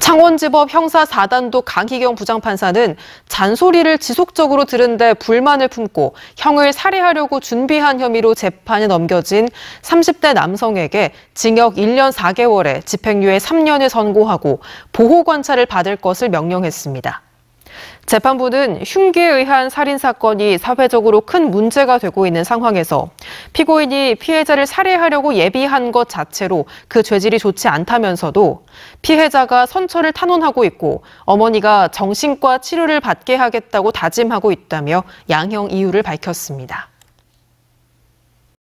창원지법 형사 4단독 강희경 부장판사는 잔소리를 지속적으로 들은데 불만을 품고 형을 살해하려고 준비한 혐의로 재판에 넘겨진 30대 남성에게 징역 1년 4개월에 집행유예 3년을 선고하고 보호관찰을 받을 것을 명령했습니다. 재판부는 흉기에 의한 살인 사건이 사회적으로 큰 문제가 되고 있는 상황에서 피고인이 피해자를 살해하려고 예비한 것 자체로 그 죄질이 좋지 않다면서도 피해자가 선처를 탄원하고 있고 어머니가 정신과 치료를 받게 하겠다고 다짐하고 있다며 양형 이유를 밝혔습니다.